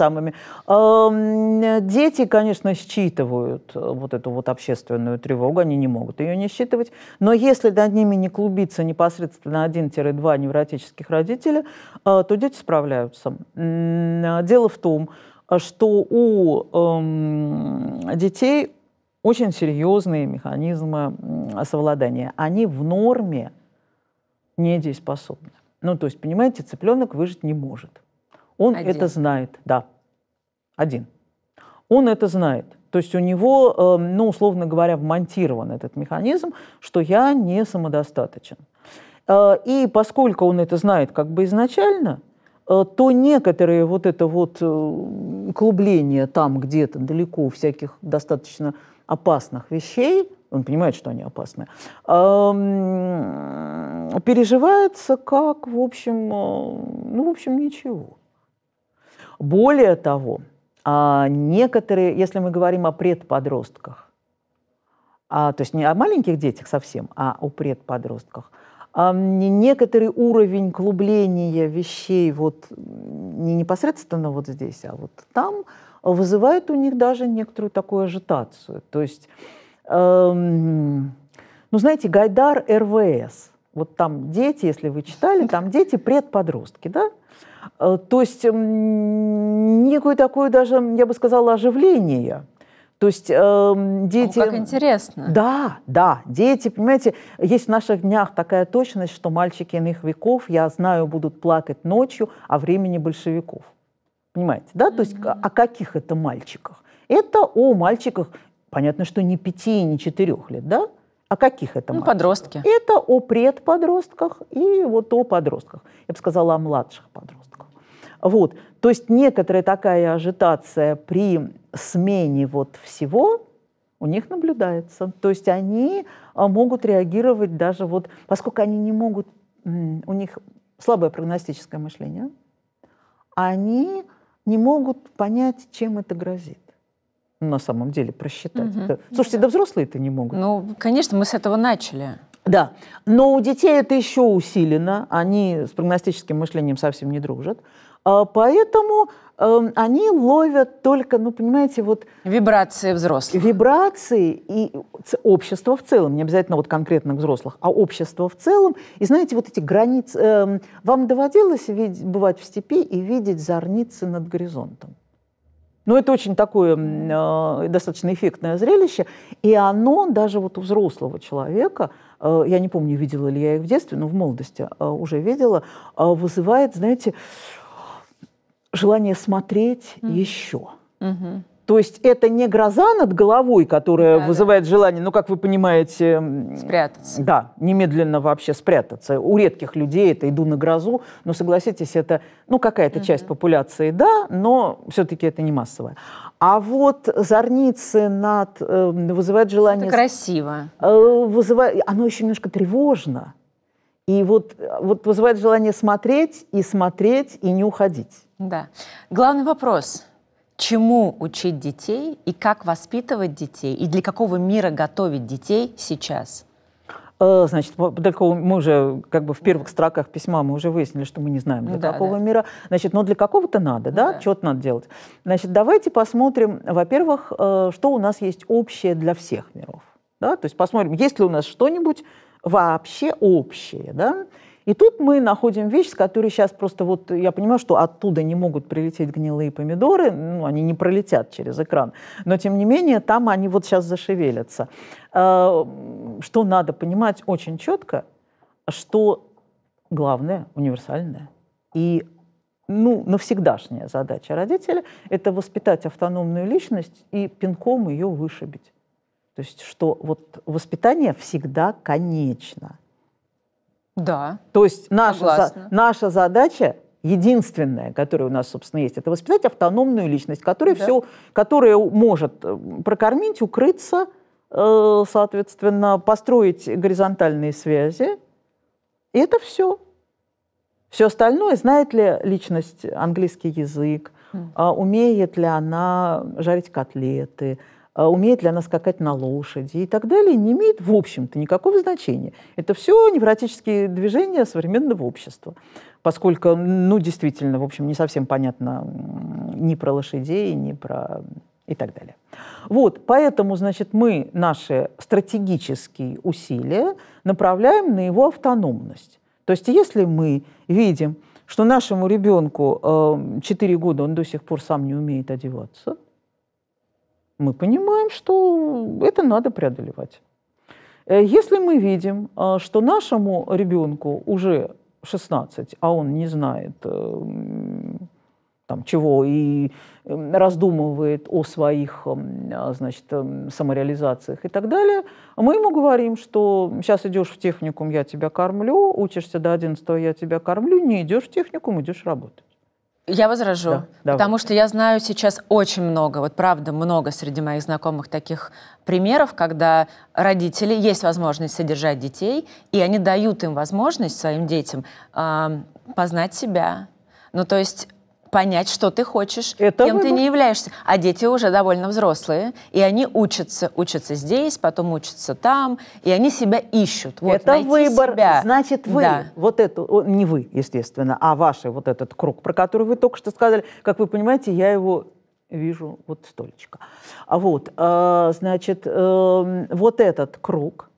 самыми. Дети, конечно, считывают вот эту вот общественную тревогу, они не могут ее не считывать, но если над ними не клубится непосредственно 1-2 невротических родителя, а, то дети справляются. А, дело в том, что у детей очень серьезные механизмы совладания. Они в норме недееспособна. Ну, то есть, понимаете, цыпленок выжить не может. Он Один. это знает, да. Один. Он это знает. То есть у него, эм, ну, условно говоря, вмонтирован этот механизм, что я не самодостаточен. Э, и поскольку он это знает как бы изначально, э, то некоторые вот это вот клубление э, там где-то далеко всяких достаточно опасных вещей, он понимает, что они опасны, переживается как, в общем, э, ну, в общем, ничего. Более того, а, некоторые, если мы говорим о предподростках, а, то есть не о маленьких детях совсем, а о предподростках, некоторый уровень клубления вещей вот не непосредственно вот здесь, а вот там, вызывает у них даже некоторую такую ажитацию. То есть Эм, ну, знаете, Гайдар РВС. Вот там дети, если вы читали, там дети предподростки, да? Э, то есть некое такое даже, я бы сказала, оживление. То есть э, дети... О, как интересно. Да, да, дети, понимаете, есть в наших днях такая точность, что мальчики иных веков, я знаю, будут плакать ночью о времени большевиков. Понимаете, да? Mm-hmm. То есть о каких это мальчиках? Это о мальчиках Понятно, что не пяти и не четырех лет, да? О а каких это? Ну, подростки. Это о предподростках и вот о подростках. Я бы сказала о младших подростках. Вот. То есть некоторая такая ажитация при смене вот всего у них наблюдается. То есть они а, могут реагировать даже вот, поскольку они не могут, у них слабое прогностическое мышление, они не могут понять, чем это грозит на самом деле просчитать. Угу. Это. Слушайте, да взрослые это не могут. Ну, конечно, мы с этого начали. Да, но у детей это еще усилено, они с прогностическим мышлением совсем не дружат, а, поэтому эм, они ловят только, ну, понимаете, вот... Вибрации взрослых. Вибрации и общество в целом, не обязательно вот конкретно взрослых, а общество в целом. И знаете, вот эти границы... Эм, вам доводилось бывать в степи и видеть зорницы над горизонтом? Но ну, это очень такое э, достаточно эффектное зрелище. И оно даже вот у взрослого человека, э, я не помню, видела ли я их в детстве, но в молодости э, уже видела, э, вызывает, знаете, желание смотреть mm-hmm. еще. Mm-hmm. То есть это не гроза над головой, которая да, вызывает да. желание, ну, как вы понимаете... Спрятаться. Да, немедленно вообще спрятаться. У редких людей это «иду на грозу», но, согласитесь, это, ну, какая-то угу. часть популяции, да, но все-таки это не массовое. А вот зорницы над... Э, вызывает желание... Это красиво. Э, вызывает, оно еще немножко тревожно. И вот, вот вызывает желание смотреть и смотреть, и не уходить. Да. Главный вопрос – чему учить детей и как воспитывать детей, и для какого мира готовить детей сейчас? Э, значит, поскольку мы уже как бы в первых строках письма мы уже выяснили, что мы не знаем для да, какого да. мира. Значит, но ну, для какого-то надо, ну да? да? Что-то надо делать. Значит, давайте посмотрим, во-первых, э, что у нас есть общее для всех миров, да? То есть посмотрим, есть ли у нас что-нибудь вообще общее, да? И тут мы находим вещь, с которой сейчас просто вот я понимаю, что оттуда не могут прилететь гнилые помидоры, ну, они не пролетят через экран, но тем не менее там они вот сейчас зашевелятся. А, что надо понимать очень четко, что главное, универсальное и ну, навсегдашняя задача родителя – это воспитать автономную личность и пинком ее вышибить. То есть, что вот воспитание всегда конечно. Да. То есть наша, за, наша задача единственная, которая у нас, собственно, есть, это воспитать автономную личность, которая, да. все, которая может э, прокормить, укрыться, э, соответственно, построить горизонтальные связи. И это все. Все остальное, знает ли личность английский язык, а умеет ли она жарить котлеты, а, умеет ли она скакать на лошади и так далее, не имеет, в общем-то, никакого значения. Это все невротические движения современного общества, поскольку, ну, действительно, в общем, не совсем понятно ни про лошадей, ни про и так далее. Вот, поэтому, значит, мы наши стратегические усилия направляем на его автономность. То есть если мы видим, что нашему ребенку э, 4 года он до сих пор сам не умеет одеваться – мы понимаем, что это надо преодолевать. Э, если мы видим, э, что нашему ребенку уже 16, а он не знает э, там, чего и раздумывает о своих значит, самореализациях и так далее, мы ему говорим, что сейчас идешь в техникум, я тебя кормлю, учишься до 11, я тебя кормлю, не идешь в техникум, идешь работать. Я возражу, да, потому что я знаю сейчас очень много, вот правда много среди моих знакомых таких примеров, когда родители есть возможность содержать детей, и они дают им возможность своим детям э, познать себя. Ну то есть понять, что ты хочешь, Это кем выбор. ты не являешься. А дети уже довольно взрослые, и они учатся, учатся здесь, потом учатся там, и они себя ищут. Вот, Это выбор. Себя. Значит, вы да. вот эту, не вы, естественно, а ваш вот этот круг, про который вы только что сказали, как вы понимаете, я его вижу вот столечко. А вот, э, значит, э, вот этот круг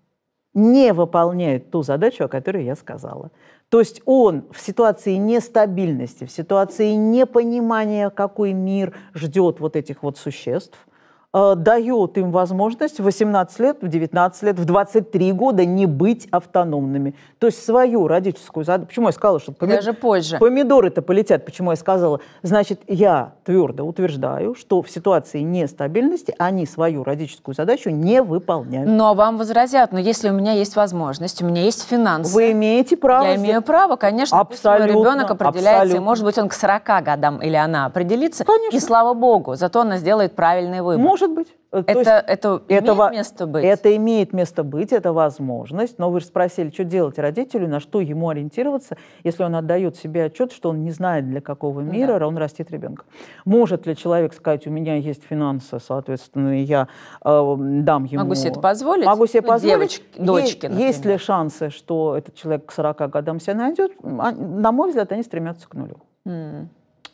не выполняет ту задачу, о которой я сказала. То есть он в ситуации нестабильности, в ситуации непонимания, какой мир ждет вот этих вот существ – Э, дает им возможность в 18 лет, в 19 лет, в 23 года не быть автономными. То есть свою родительскую задачу. Почему я сказала, что помид... Даже позже. помидоры-то полетят? Почему я сказала? Значит, я твердо утверждаю, что в ситуации нестабильности они свою родительскую задачу не выполняют. Но вам возразят, но если у меня есть возможность, у меня есть финансы. Вы имеете право. Я имею право, конечно. Абсолютно. ребенок определяется, абсолютно. и, может быть, он к 40 годам или она определится. Конечно. И слава богу, зато она сделает правильный выбор. Может может быть. Это, есть, это имеет это, место быть? Это имеет место быть, это возможность. Но вы же спросили, что делать родителю, на что ему ориентироваться, если он отдает себе отчет, что он не знает, для какого ну мира да. он растит ребенка. Может ли человек сказать, у меня есть финансы, соответственно, я э, дам ему... Могу себе это позволить? Могу себе ну, позволить. Девочки, дочки, есть, есть ли шансы, что этот человек к 40 годам себя найдет? А, на мой взгляд, они стремятся к нулю. Mm.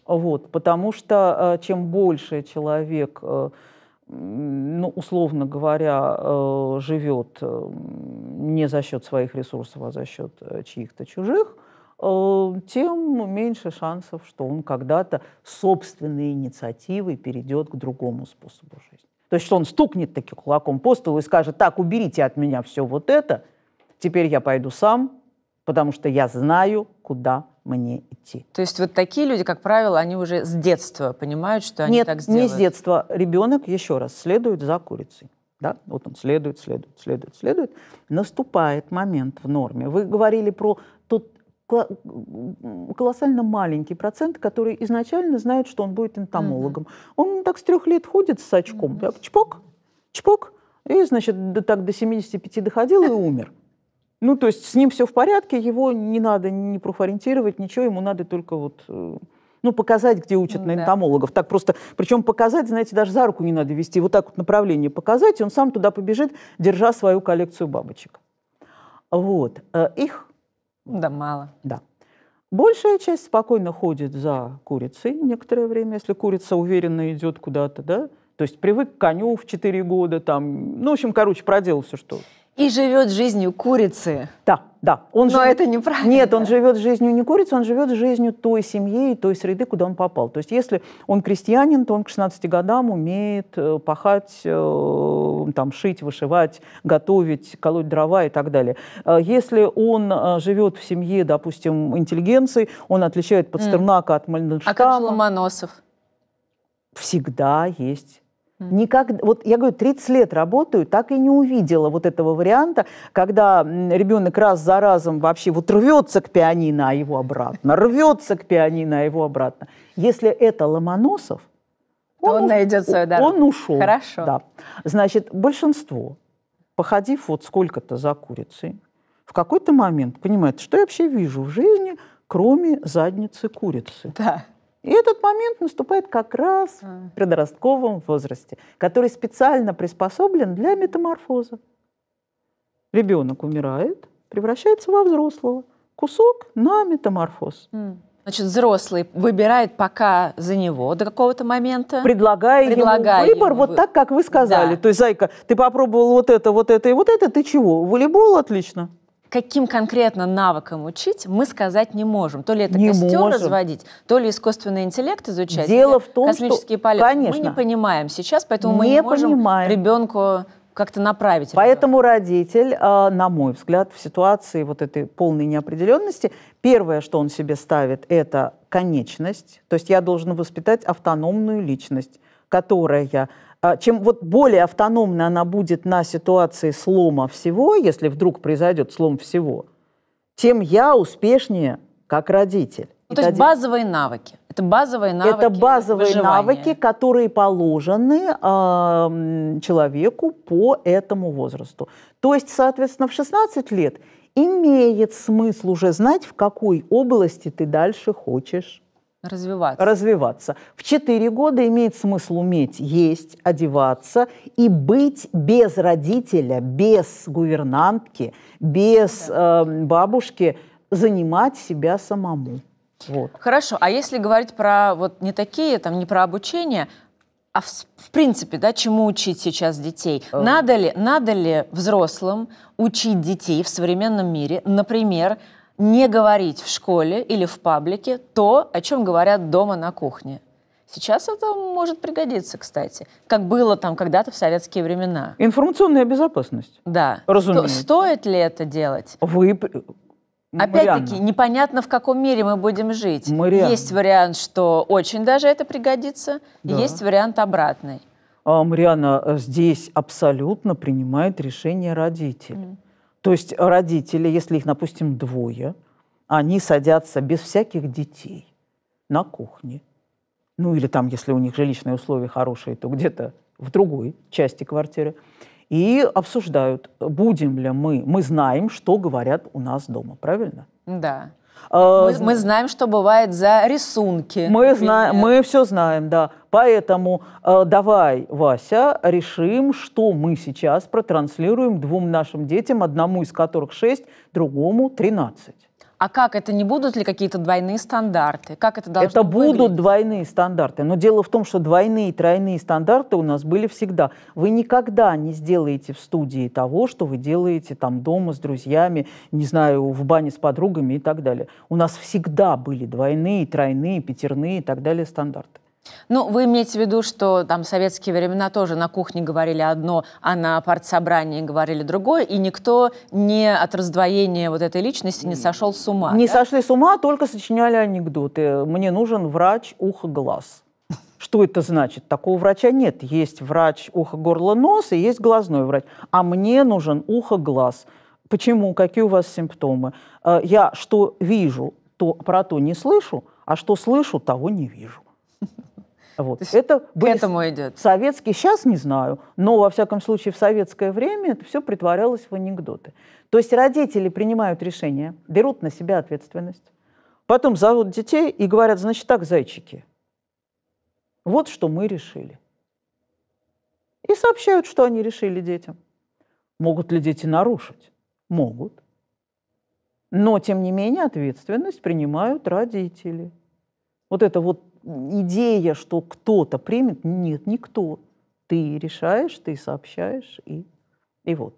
Вот, потому что э, чем больше человек э, ну, условно говоря, э, живет э, не за счет своих ресурсов, а за счет э, чьих-то чужих, тем меньше шансов, что он когда-то собственной инициативой перейдет к другому способу жизни. То есть, что он стукнет таки кулаком по столу и скажет, так, уберите от меня все вот это, теперь я пойду сам, потому что я знаю, куда мне идти. То есть вот такие люди, как правило, они уже с детства понимают, что они Нет, так сделают? Нет, не с детства. Ребенок, еще раз, следует за курицей. Да? Вот он следует, следует, следует, следует. Наступает момент в норме. Вы говорили про тот колоссально маленький процент, который изначально знает, что он будет энтомологом. Mm-hmm. Он так с трех лет ходит с очком, mm-hmm. чпок, чпок, и, значит, так до 75 доходил и умер. Ну, то есть с ним все в порядке, его не надо не профориентировать, ничего, ему надо только вот э, ну, показать, где учат на энтомологов. Да. Так просто, причем показать, знаете, даже за руку не надо вести, вот так вот направление показать, и он сам туда побежит, держа свою коллекцию бабочек. Вот. Э, их... Да, мало. Да. Большая часть спокойно ходит за курицей некоторое время, если курица уверенно идет куда-то, да, то есть привык к коню в 4 года, там, ну, в общем, короче, проделал все, что и живет жизнью курицы. Да, да. Он Но жив... это неправильно. Нет, он живет жизнью не курицы, он живет жизнью той семьи и той среды, куда он попал. То есть если он крестьянин, то он к 16 годам умеет э, пахать, э, там, шить, вышивать, готовить, колоть дрова и так далее. Э, если он живет в семье, допустим, интеллигенции, он отличает Пастернака mm. от Мальденштама. А как же Ломоносов? Всегда есть Никак, вот я говорю, 30 лет работаю, так и не увидела вот этого варианта, когда ребенок раз за разом вообще вот рвется к пианино, а его обратно, рвется к пианино, а его обратно. Если это Ломоносов, он, он найдет свою дорогу. Он ушел. Хорошо. Да. Значит, большинство, походив вот сколько-то за курицей, в какой-то момент понимает, что я вообще вижу в жизни, кроме задницы курицы. Да. И этот момент наступает как раз в предростковом возрасте, который специально приспособлен для метаморфоза. Ребенок умирает, превращается во взрослого. Кусок на метаморфоз. Значит, взрослый выбирает пока за него до какого-то момента. Предлагая, Предлагая ему выбор, ему. вот так, как вы сказали. Да. То есть, зайка, ты попробовал вот это, вот это и вот это, ты чего? Волейбол отлично каким конкретно навыком учить, мы сказать не можем. То ли это не костер можем. разводить, то ли искусственный интеллект изучать. Дело в том, космические что... полеты. Конечно. Мы не понимаем сейчас, поэтому не мы не можем понимаем. ребенку как-то направить. Поэтому ребенка. родитель, а, на мой взгляд, в ситуации вот этой полной неопределенности, первое, что он себе ставит, это конечность. То есть я должен воспитать автономную личность, которая а, чем вот более автономна она будет на ситуации слома всего, если вдруг произойдет слом всего, тем я успешнее как родитель. Ну, то есть один... базовые навыки. Это базовые навыки. Это базовые выживания. навыки, которые положены э, человеку по этому возрасту. То есть, соответственно, в 16 лет имеет смысл уже знать, в какой области ты дальше хочешь Развиваться. Развиваться. В 4 года имеет смысл уметь есть, одеваться и быть без родителя, без гувернантки, без да. э, бабушки, занимать себя самому. Вот. Хорошо, а если говорить про вот не такие, там не про обучение, а в, в принципе, да, чему учить сейчас детей? Э. Надо ли, надо ли взрослым учить детей в современном мире, например, не говорить в школе или в паблике то, о чем говорят дома на кухне. Сейчас это может пригодиться, кстати, как было там когда-то в советские времена. Информационная безопасность. Да. Разумеется. Сто, стоит ли это делать? Вы Опять-таки, непонятно, в каком мире мы будем жить. Марианна. Есть вариант, что очень даже это пригодится, да. есть вариант обратный. А, Мариана, здесь абсолютно принимает решение родитель. Mm. То есть родители, если их, допустим, двое, они садятся без всяких детей на кухне. Ну или там, если у них жилищные условия хорошие, то где-то в другой части квартиры. И обсуждают, будем ли мы, мы знаем, что говорят у нас дома, правильно? Да. Э, мы, мы знаем, что бывает за рисунки. Мы, знаем, мы все знаем, да. Поэтому э, давай, Вася, решим, что мы сейчас протранслируем двум нашим детям, одному из которых 6, другому 13. А как это не будут ли какие-то двойные стандарты? Как это должно Это выглядеть? будут двойные стандарты. Но дело в том, что двойные и тройные стандарты у нас были всегда. Вы никогда не сделаете в студии того, что вы делаете там дома с друзьями, не знаю, в бане с подругами и так далее. У нас всегда были двойные, тройные, пятерные и так далее стандарты. Ну, вы имеете в виду, что там в советские времена тоже на кухне говорили одно, а на партсобрании говорили другое, и никто не от раздвоения вот этой личности не сошел с ума. Не да? сошли с ума, а только сочиняли анекдоты. Мне нужен врач ухо-глаз. Что это значит? Такого врача нет. Есть врач ухо-горло-нос и есть глазной врач. А мне нужен ухо-глаз. Почему? Какие у вас симптомы? Э, я что вижу, то про то не слышу, а что слышу, того не вижу. Вот. Это были... к этому идет. Советский, сейчас не знаю, но, во всяком случае, в советское время это все притворялось в анекдоты. То есть родители принимают решение, берут на себя ответственность, потом зовут детей и говорят, значит так, зайчики, вот что мы решили. И сообщают, что они решили детям. Могут ли дети нарушить? Могут. Но, тем не менее, ответственность принимают родители. Вот это вот идея, что кто-то примет, нет, никто. Ты решаешь, ты сообщаешь, и, и вот.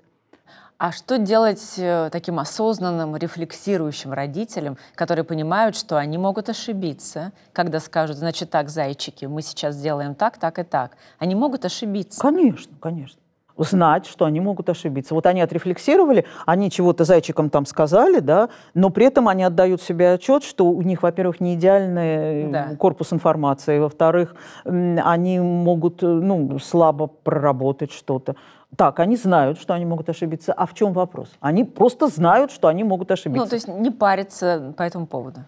А что делать э, таким осознанным, рефлексирующим родителям, которые понимают, что они могут ошибиться, когда скажут, значит так, зайчики, мы сейчас сделаем так, так и так. Они могут ошибиться. Конечно, конечно знать, что они могут ошибиться. Вот они отрефлексировали, они чего-то зайчикам там сказали, да, но при этом они отдают себе отчет, что у них, во-первых, не идеальный да. корпус информации, во-вторых, они могут э, ну, слабо проработать что-то. Так, они знают, что они могут ошибиться. А в чем вопрос? Они просто знают, что они могут ну, ошибиться. Ну, то есть не париться по этому поводу.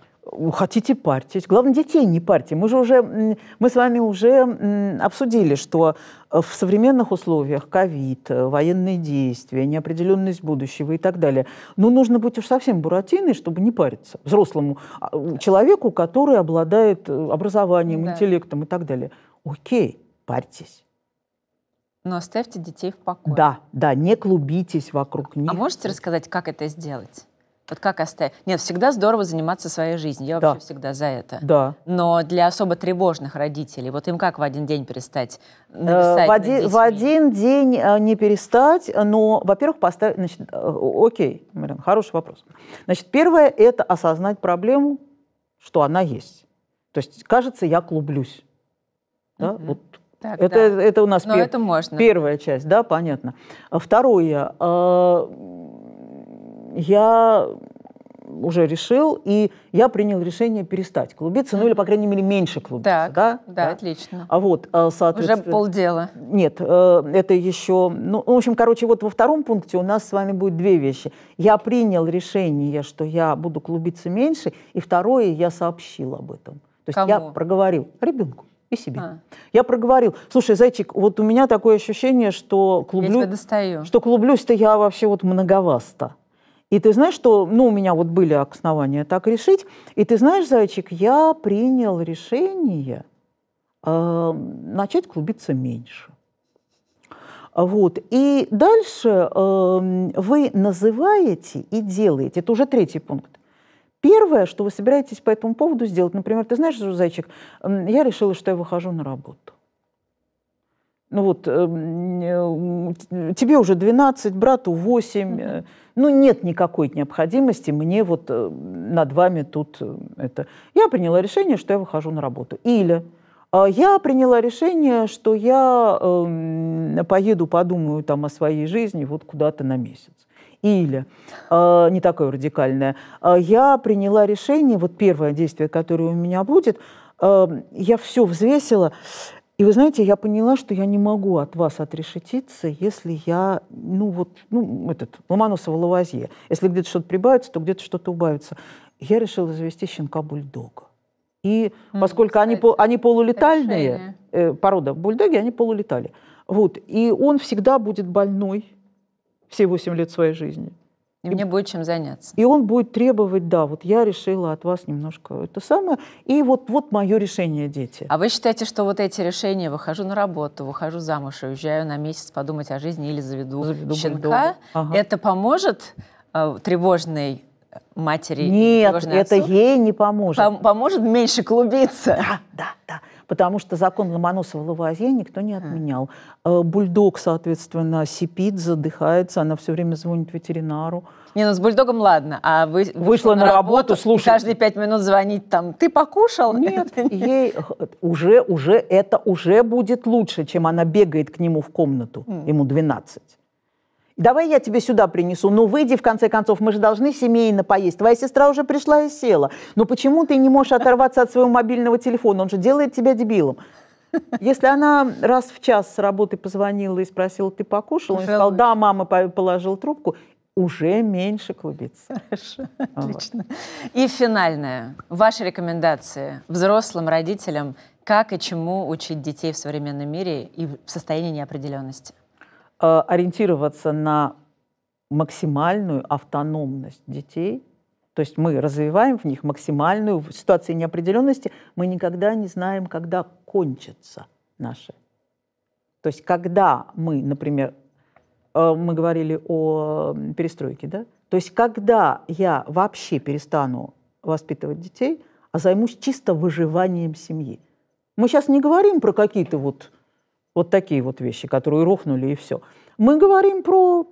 Хотите партить. Главное, детей не парьте. Мы же уже, мы с вами уже обсудили, что э, в современных условиях ковид, э, военные действия, неопределенность будущего и так далее, ну, нужно быть уж совсем буратиной, чтобы не париться. Взрослому а, человеку, который обладает э, образованием, да. интеллектом и так далее. Окей, парьтесь. Но оставьте детей в покое. Да, да, не клубитесь вокруг а них. А можете рассказать, как это сделать? Вот как оставить? Нет, всегда здорово заниматься своей жизнью. Я вообще всегда за это. Да. Но для особо тревожных родителей, вот им как в один день перестать написать? Э, в, один, в один день э, не перестать, но, во-первых, поставить... Значит, э, окей, Марин, хороший вопрос. Значит, первое – это осознать проблему, что она есть. То есть, кажется, я клублюсь. Да? mm Вот так, это, да. это у нас ну, пер... это можно. первая часть, да, понятно. А второе, э, я уже решил, и я принял решение перестать клубиться, ну или, по крайней мере, меньше клубиться. Так, да, да, да, отлично. А вот, э, соответственно... Уже полдела. Нет, э, это еще... Ну, в общем, короче, вот во втором пункте у нас с вами будет две вещи. Я принял решение, что я буду клубиться меньше, и второе, я сообщил об этом. То есть Кому? я проговорил ребенку и себе. А. Я проговорил. Слушай, зайчик, вот у меня такое ощущение, что клублю... Я тебя достаю. Что клублюсь-то я вообще вот многовасто. И ты знаешь, что, ну, у меня вот были основания так решить. И ты знаешь, зайчик, я принял решение э, начать клубиться меньше. Вот. И дальше э, вы называете и делаете. Это уже третий пункт. Первое, что вы собираетесь по этому поводу сделать, например, ты знаешь, зайчик, эм, я решила, что я выхожу на работу. Ну вот, э, тебе уже 12, брату 8. mm ну, нет никакой необходимости мне вот э, над вами тут э, это. Я приняла решение, что я выхожу на работу. Или «А я приняла решение, что я э, поеду, подумаю там о своей жизни вот куда-то на месяц. Или, э, не такое радикальное, «А я приняла решение, вот первое действие, которое у меня будет, э, я все взвесила, и вы знаете, я поняла, что я не могу от вас отрешетиться, если я, ну вот, ну этот, Ломоносова Лавазье. Если где-то что-то прибавится, то где-то что-то убавится. Я решила завести щенка бульдога. И mm, поскольку кстати, они, они полулетальные, э, порода бульдоги, они полулетали. Вот. И он всегда будет больной все 8 лет своей жизни. И, и мне будет чем заняться. И он будет требовать, да, вот я решила от вас немножко это самое, и вот, вот мое решение, дети. А вы считаете, что вот эти решения, выхожу на работу, выхожу замуж, уезжаю на месяц подумать о жизни или заведу, заведу щенка, ага. это поможет э, тревожной матери. Нет, это отцу, ей не поможет. Пом- поможет меньше клубиться. Да, да, да. Потому что закон Ломоносова-Лавуазье никто не отменял. А. Бульдог, соответственно, сипит, задыхается, она все время звонит ветеринару. Не, ну с бульдогом ладно, а вы вышла на, на работу, работу слушай, каждые пять минут звонить там, ты покушал? Нет, ей уже, уже это уже будет лучше, чем она бегает к нему в комнату, ему 12 давай я тебе сюда принесу, ну выйди, в конце концов, мы же должны семейно поесть. Твоя сестра уже пришла и села. Но ну, почему ты не можешь оторваться от своего мобильного телефона? Он же делает тебя дебилом. Если она раз в час с работы позвонила и спросила, ты покушал, он сказал, да, мама положил трубку, уже меньше клубится. Хорошо, вот. И финальное. Ваши рекомендации взрослым родителям, как и чему учить детей в современном мире и в состоянии неопределенности? Э, ориентироваться на максимальную автономность детей. То есть мы развиваем в них максимальную в ситуации неопределенности. Мы никогда не знаем, когда кончатся наши. То есть когда мы, например, э, мы говорили о перестройке, да? То есть когда я вообще перестану воспитывать детей, а займусь чисто выживанием семьи. Мы сейчас не говорим про какие-то вот вот такие вот вещи, которые рухнули и все. Мы говорим про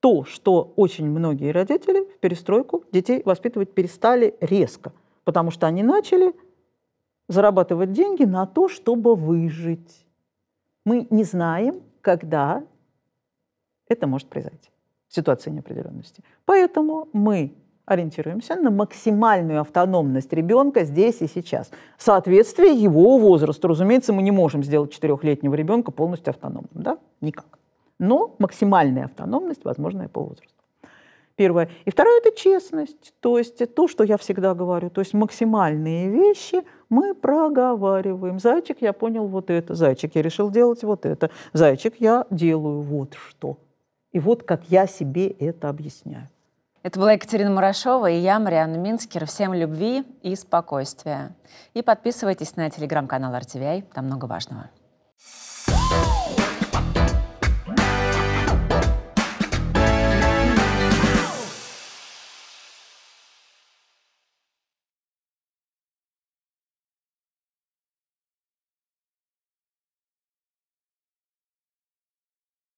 то, что очень многие родители в перестройку детей воспитывать перестали резко, потому что они начали зарабатывать деньги на то, чтобы выжить. Мы не знаем, когда это может произойти. Ситуация неопределенности. Поэтому мы ориентируемся на максимальную автономность ребенка здесь и сейчас. Соответствие его возрасту. Разумеется, мы не можем сделать четырехлетнего ребенка полностью автономным, да? Никак. Но максимальная автономность, возможная по возрасту. Первое. И второе – это честность. То есть то, что я всегда говорю. То есть максимальные вещи мы проговариваем. Зайчик, я понял вот это. Зайчик, я решил делать вот это. Зайчик, я делаю вот что. И вот как я себе это объясняю. Это была Екатерина Мурашова и я, Марианна Минскер. Всем любви и спокойствия. И подписывайтесь на телеграм-канал RTVI, там много важного.